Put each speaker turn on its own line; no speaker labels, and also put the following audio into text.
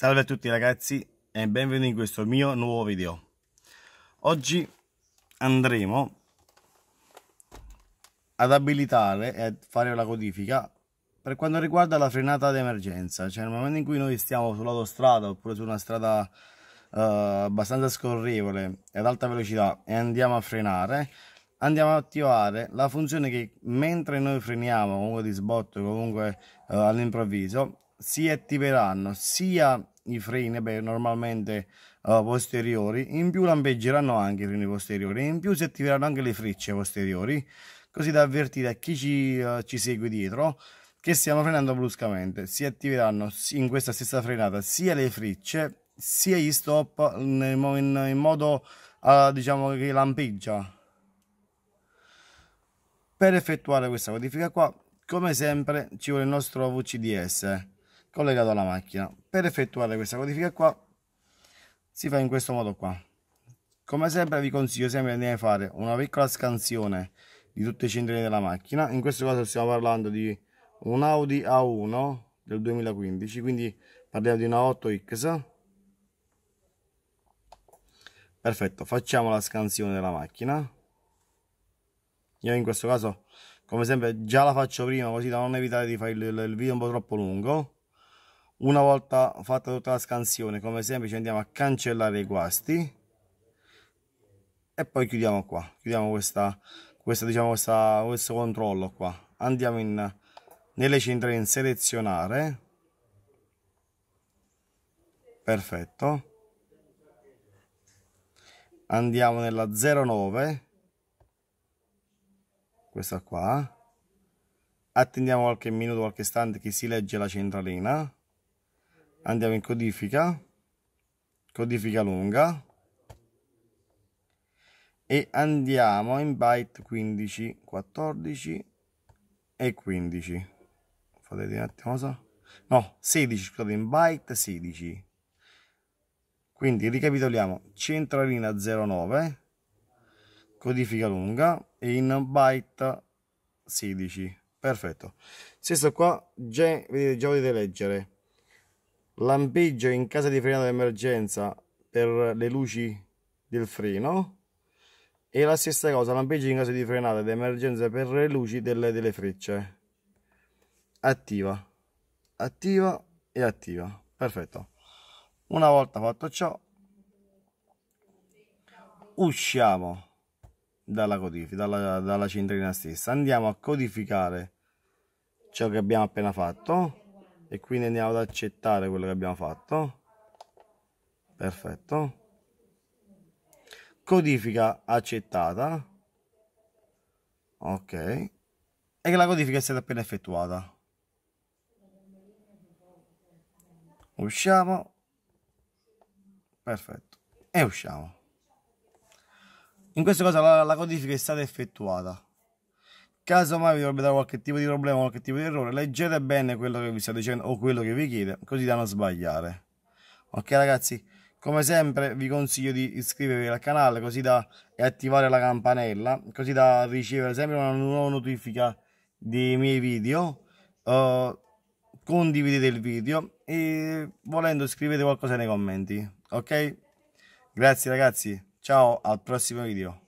Salve a tutti ragazzi e benvenuti in questo mio nuovo video. Oggi andremo ad abilitare e a fare la codifica per quanto riguarda la frenata d'emergenza, cioè nel momento in cui noi stiamo sull'autostrada oppure su una strada eh, abbastanza scorrevole e ad alta velocità e andiamo a frenare, andiamo ad attivare la funzione che mentre noi freniamo comunque di sbotto, comunque eh, all'improvviso, si attiveranno sia i freni beh, normalmente uh, posteriori, in più lampeggeranno anche i freni posteriori, in più si attiveranno anche le frecce posteriori, così da avvertire a chi ci, uh, ci segue dietro che stiamo frenando bruscamente. Si attiveranno in questa stessa frenata sia le frecce sia gli stop in, in, modo uh, diciamo che lampeggia. Per effettuare questa modifica qua, come sempre, ci vuole il nostro VCDS collegato alla macchina. Per effettuare questa codifica qua si fa in questo modo qua. Come sempre vi consiglio sempre di fare una piccola scansione di tutti i cilindrini della macchina. In questo caso stiamo parlando di un Audi A1 del 2015, quindi parliamo di una 8X. Perfetto, facciamo la scansione della macchina. Io in questo caso, come sempre, già la faccio prima così da non evitare di fare il video un po' troppo lungo una volta fatta tutta la scansione come sempre ci andiamo a cancellare i guasti e poi chiudiamo qua chiudiamo questa, questa diciamo questa, questo controllo qua andiamo in, nelle centrali in selezionare perfetto andiamo nella 09 questa qua attendiamo qualche minuto qualche istante che si legge la centralina andiamo in codifica codifica lunga e andiamo in byte 15 14 e 15 fate un attimo cosa no 16 scusate in byte 16 quindi ricapitoliamo centralina 09 codifica lunga e in byte 16 perfetto stesso qua già, vedete, già potete leggere lampeggio in caso di frenata d'emergenza per le luci del freno e la stessa cosa lampeggio in caso di frenata d'emergenza per le luci delle, delle frecce attiva attiva e attiva perfetto una volta fatto ciò usciamo dalla codifica dalla, dalla centrina stessa andiamo a codificare ciò che abbiamo appena fatto e quindi andiamo ad accettare quello che abbiamo fatto perfetto codifica accettata ok e che la codifica è stata appena effettuata usciamo perfetto e usciamo in questa cosa la, la codifica è stata effettuata Caso mai vi dovrebbe dare qualche tipo di problema, qualche tipo di errore, leggete bene quello che vi sta dicendo o quello che vi chiede, così da non sbagliare. Ok ragazzi, come sempre vi consiglio di iscrivervi al canale così da, e attivare la campanella, così da ricevere sempre una nuova notifica dei miei video. Uh, condividete il video e volendo scrivete qualcosa nei commenti. Ok? Grazie ragazzi, ciao al prossimo video.